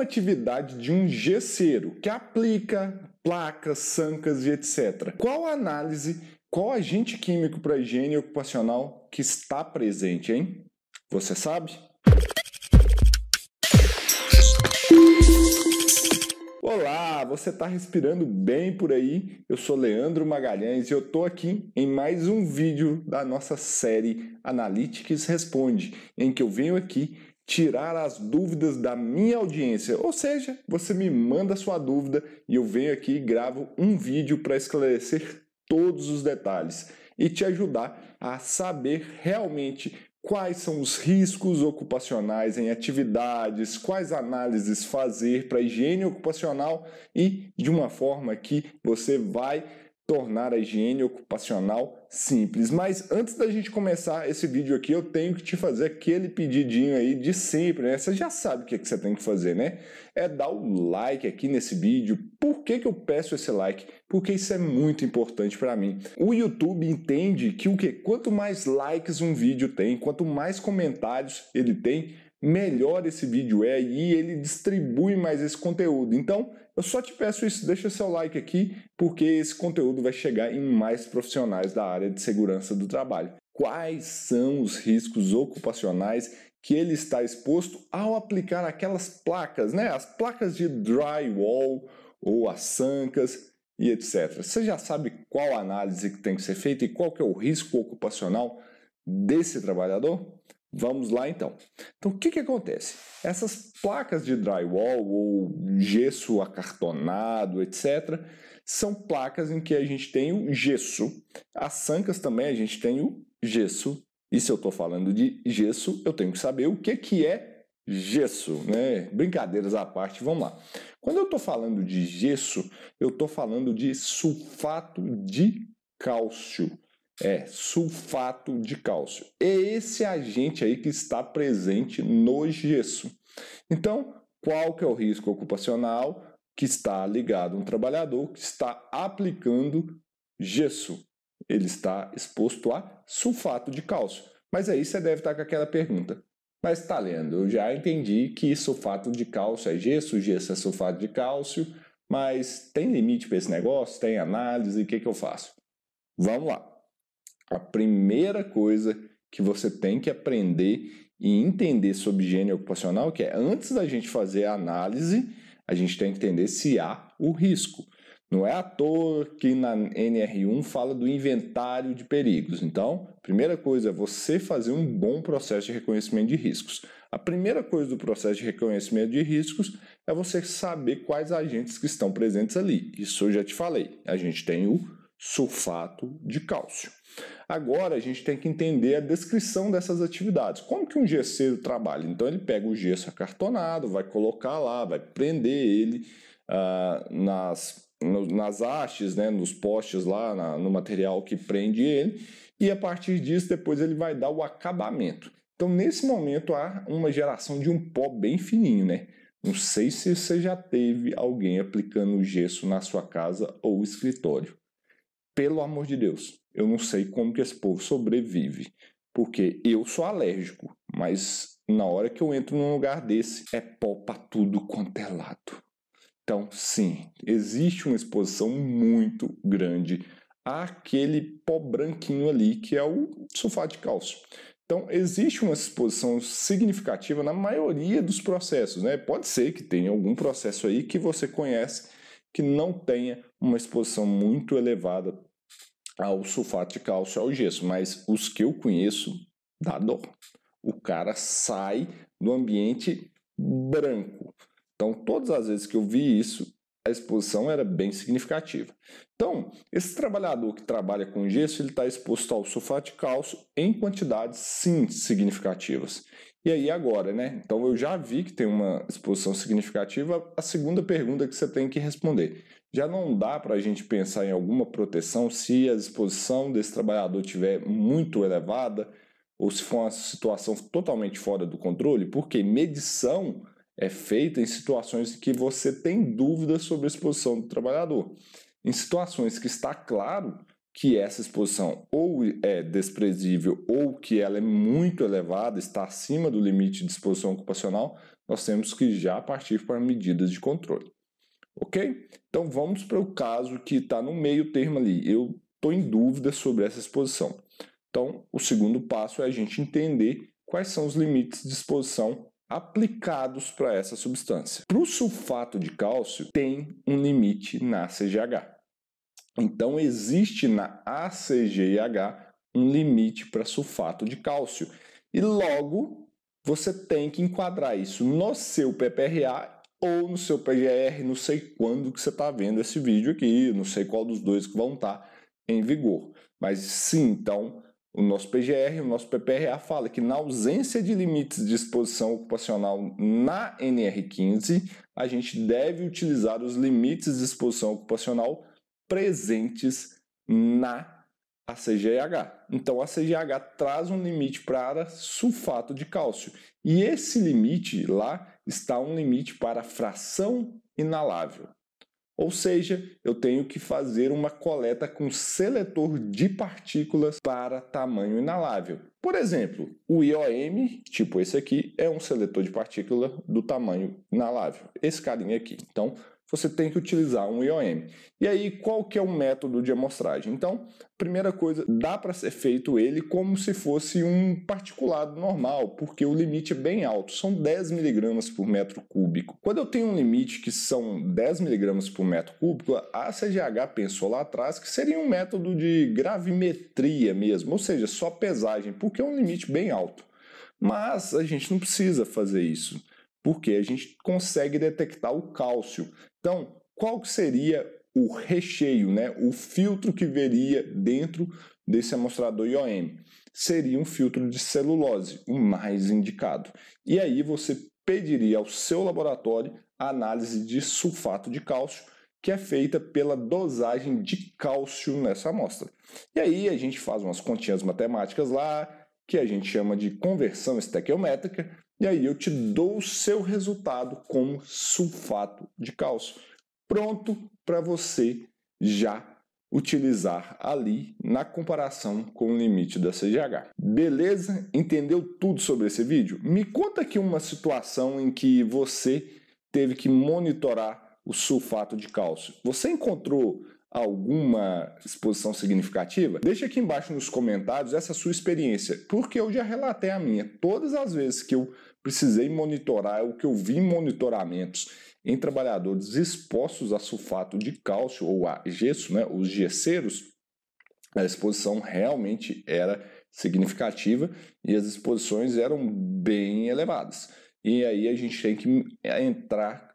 uma atividade de um gesseiro que aplica placas, sancas e etc. Qual análise, qual agente químico para higiene ocupacional que está presente, hein? Você sabe? Olá, você está respirando bem por aí? Eu sou Leandro Magalhães e eu estou aqui em mais um vídeo da nossa série Analytics Responde, em que eu venho aqui tirar as dúvidas da minha audiência. Ou seja, você me manda sua dúvida e eu venho aqui e gravo um vídeo para esclarecer todos os detalhes e te ajudar a saber realmente quais são os riscos ocupacionais em atividades, quais análises fazer para higiene ocupacional e de uma forma que você vai tornar a higiene ocupacional simples. Mas antes da gente começar esse vídeo aqui, eu tenho que te fazer aquele pedidinho aí de sempre, né? Você já sabe o que, é que você tem que fazer, né? É dar um like aqui nesse vídeo. Por que, que eu peço esse like? Porque isso é muito importante para mim. O YouTube entende que o que? Quanto mais likes um vídeo tem, quanto mais comentários ele tem, melhor esse vídeo é e ele distribui mais esse conteúdo. Então, eu só te peço isso, deixa seu like aqui, porque esse conteúdo vai chegar em mais profissionais da área de segurança do trabalho. Quais são os riscos ocupacionais que ele está exposto ao aplicar aquelas placas, né? As placas de drywall ou as sancas e etc. Você já sabe qual análise que tem que ser feita e qual que é o risco ocupacional desse trabalhador? Vamos lá então. Então o que, que acontece? Essas placas de drywall ou gesso acartonado, etc., são placas em que a gente tem o gesso. As sancas também a gente tem o gesso. E se eu estou falando de gesso, eu tenho que saber o que, que é gesso, né? Brincadeiras à parte, vamos lá. Quando eu estou falando de gesso, eu estou falando de sulfato de cálcio. É, sulfato de cálcio. É esse agente aí que está presente no gesso. Então, qual que é o risco ocupacional que está ligado a um trabalhador que está aplicando gesso? Ele está exposto a sulfato de cálcio. Mas aí você deve estar com aquela pergunta. Mas tá, lendo, eu já entendi que sulfato de cálcio é gesso, gesso é sulfato de cálcio, mas tem limite para esse negócio? Tem análise? O que, que eu faço? Vamos lá. A primeira coisa que você tem que aprender e entender sobre higiene ocupacional, que é antes da gente fazer a análise, a gente tem que entender se há o risco. Não é à toa que na NR1 fala do inventário de perigos. Então, primeira coisa é você fazer um bom processo de reconhecimento de riscos. A primeira coisa do processo de reconhecimento de riscos é você saber quais agentes que estão presentes ali. Isso eu já te falei. A gente tem o sulfato de cálcio. Agora a gente tem que entender a descrição dessas atividades. Como que um gesseiro trabalha? Então ele pega o gesso acartonado, vai colocar lá, vai prender ele ah, nas, no, nas hastes, né, nos postes lá, na, no material que prende ele, e a partir disso depois ele vai dar o acabamento. Então nesse momento há uma geração de um pó bem fininho, né? Não sei se você já teve alguém aplicando gesso na sua casa ou escritório. Pelo amor de Deus, eu não sei como que esse povo sobrevive, porque eu sou alérgico, mas na hora que eu entro num lugar desse, é pó para tudo quanto é lado. Então, sim, existe uma exposição muito grande àquele pó branquinho ali, que é o sulfato de cálcio. Então, existe uma exposição significativa na maioria dos processos. Né? Pode ser que tenha algum processo aí que você conhece que não tenha uma exposição muito elevada ao sulfato de cálcio ao gesso, mas os que eu conheço dá dó. O cara sai do ambiente branco. Então, todas as vezes que eu vi isso, a exposição era bem significativa. Então, esse trabalhador que trabalha com gesso, ele está exposto ao sulfato de cálcio em quantidades sim significativas. E aí agora, né? Então eu já vi que tem uma exposição significativa. A segunda pergunta que você tem que responder: já não dá para a gente pensar em alguma proteção se a exposição desse trabalhador tiver muito elevada ou se for uma situação totalmente fora do controle, porque medição é feita em situações que você tem dúvidas sobre a exposição do trabalhador. Em situações que está claro que essa exposição ou é desprezível ou que ela é muito elevada, está acima do limite de exposição ocupacional, nós temos que já partir para medidas de controle. Ok? Então vamos para o caso que está no meio termo ali. Eu estou em dúvida sobre essa exposição. Então, o segundo passo é a gente entender quais são os limites de exposição aplicados para essa substância. Para o sulfato de cálcio, tem um limite na CGH. Então, existe na ACGH um limite para sulfato de cálcio. E logo, você tem que enquadrar isso no seu PPRA ou no seu PGR, não sei quando que você está vendo esse vídeo aqui, não sei qual dos dois que vão estar tá em vigor. Mas sim, então, o nosso PGR, o nosso PPRA fala que na ausência de limites de exposição ocupacional na NR15, a gente deve utilizar os limites de exposição ocupacional presentes na CGH. Então a CGH traz um limite para sulfato de cálcio. E esse limite lá está um limite para fração inalável. Ou seja, eu tenho que fazer uma coleta com seletor de partículas para tamanho inalável. Por exemplo, o IOM, tipo esse aqui, é um seletor de partícula do tamanho inalável, esse carinha aqui. Então, você tem que utilizar um IOM. E aí, qual que é o método de amostragem? Então, primeira coisa, dá para ser feito ele como se fosse um particulado normal, porque o limite é bem alto, são 10 miligramas por metro cúbico. Quando eu tenho um limite que são 10 miligramas por metro cúbico, a CGH pensou lá atrás que seria um método de gravimetria mesmo, ou seja, só pesagem, porque é um limite bem alto. Mas a gente não precisa fazer isso porque a gente consegue detectar o cálcio. Então, qual seria o recheio, né? O filtro que veria dentro desse amostrador IOM seria um filtro de celulose, o mais indicado. E aí você pediria ao seu laboratório a análise de sulfato de cálcio, que é feita pela dosagem de cálcio nessa amostra. E aí a gente faz umas continhas matemáticas lá, que a gente chama de conversão estequiométrica, e aí eu te dou o seu resultado como sulfato de cálcio, pronto para você já utilizar ali na comparação com o limite da CGH. Beleza? Entendeu tudo sobre esse vídeo? Me conta aqui uma situação em que você teve que monitorar o sulfato de cálcio. Você encontrou alguma exposição significativa? Deixa aqui embaixo nos comentários essa sua experiência, porque eu já relatei a minha. Todas as vezes que eu precisei monitorar, é o que eu vi em monitoramentos em trabalhadores expostos a sulfato de cálcio ou a gesso, né, os gesseiros, a exposição realmente era significativa e as exposições eram bem elevadas. E aí a gente tem que entrar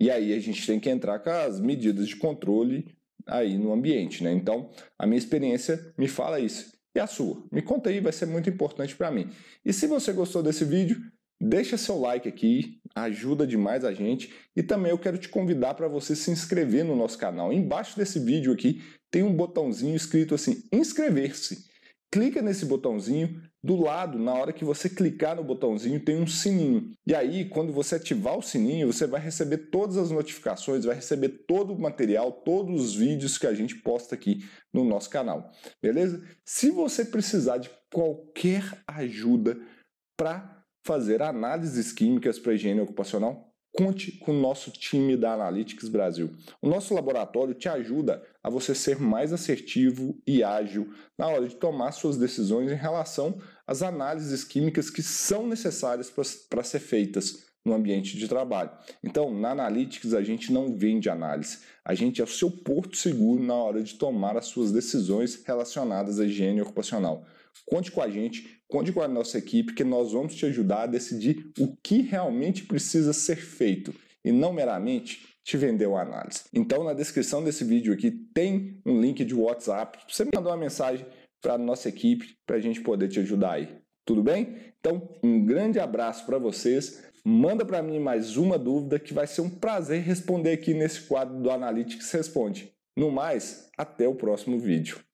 e aí a gente tem que entrar com as medidas de controle aí no ambiente, né? Então, a minha experiência me fala isso. E a sua? Me conta aí, vai ser muito importante para mim. E se você gostou desse vídeo, Deixa seu like aqui, ajuda demais a gente e também eu quero te convidar para você se inscrever no nosso canal. Embaixo desse vídeo aqui tem um botãozinho escrito assim: inscrever-se. Clica nesse botãozinho, do lado, na hora que você clicar no botãozinho, tem um sininho. E aí, quando você ativar o sininho, você vai receber todas as notificações, vai receber todo o material, todos os vídeos que a gente posta aqui no nosso canal. Beleza? Se você precisar de qualquer ajuda para fazer análises químicas para higiene ocupacional? Conte com o nosso time da Analytics Brasil. O nosso laboratório te ajuda a você ser mais assertivo e ágil na hora de tomar suas decisões em relação às análises químicas que são necessárias para ser feitas no ambiente de trabalho. Então, na Analytics, a gente não vende análise, a gente é o seu porto seguro na hora de tomar as suas decisões relacionadas à higiene ocupacional. Conte com a gente, Conte com a nossa equipe que nós vamos te ajudar a decidir o que realmente precisa ser feito e não meramente te vender uma análise. Então, na descrição desse vídeo aqui tem um link de WhatsApp. Você mandou uma mensagem para a nossa equipe para a gente poder te ajudar aí. Tudo bem? Então, um grande abraço para vocês. Manda para mim mais uma dúvida que vai ser um prazer responder aqui nesse quadro do Analytics Responde. No mais, até o próximo vídeo.